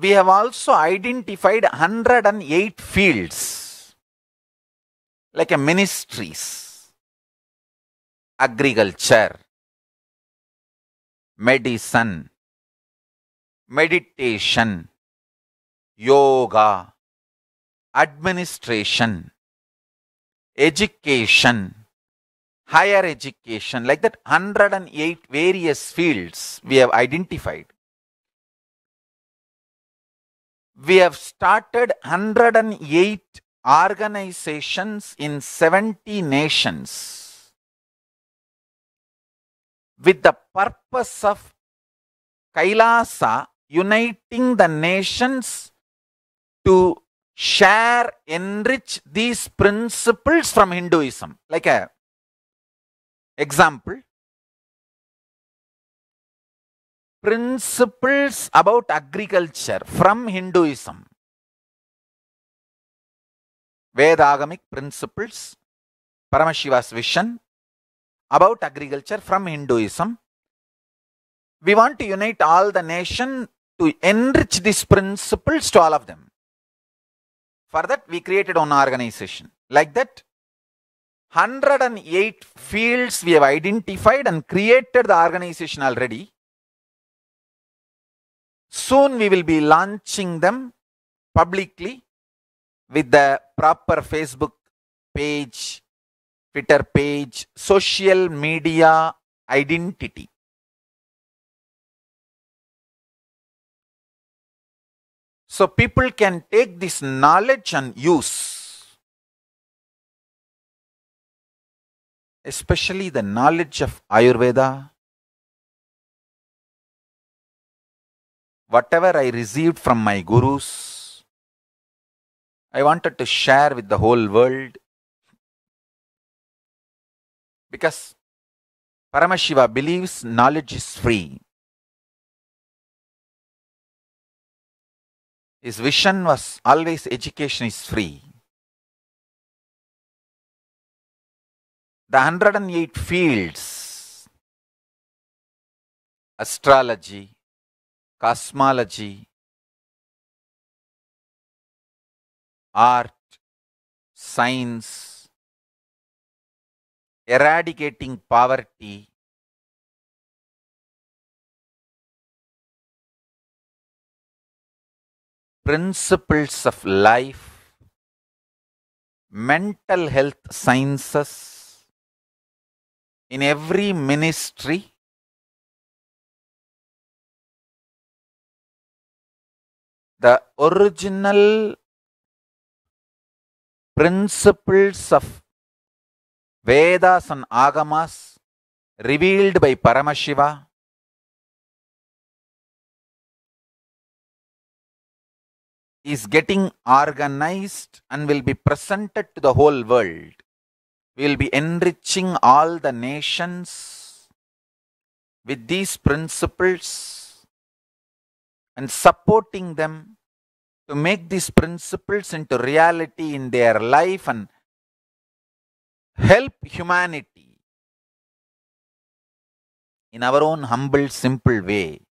we have also identified 108 fields like a ministries, agriculture, medicine, meditation, yoga, administration, education, higher education, like that 108 various fields we have identified we have started 108 organizations in 70 nations with the purpose of Kailasa uniting the nations to share, enrich these principles from Hinduism. Like a example, principles about agriculture from Hinduism. Vedagamic principles, Paramashiva's vision about agriculture from Hinduism. We want to unite all the nation to enrich these principles to all of them. For that, we created one organization. Like that, 108 fields we have identified and created the organization already soon we will be launching them publicly with the proper Facebook page, Twitter page, social media identity. So people can take this knowledge and use, especially the knowledge of Ayurveda, whatever I received from my gurus, I wanted to share with the whole world because Paramashiva believes knowledge is free. His vision was always education is free. The 108 fields astrology, cosmology, art, science, eradicating poverty, principles of life, mental health sciences, in every ministry, the original principles of Vedas and Agamas revealed by Paramashiva is getting organized and will be presented to the whole world. We will be enriching all the nations with these principles and supporting them to make these principles into reality in their life and help humanity in our own humble, simple way.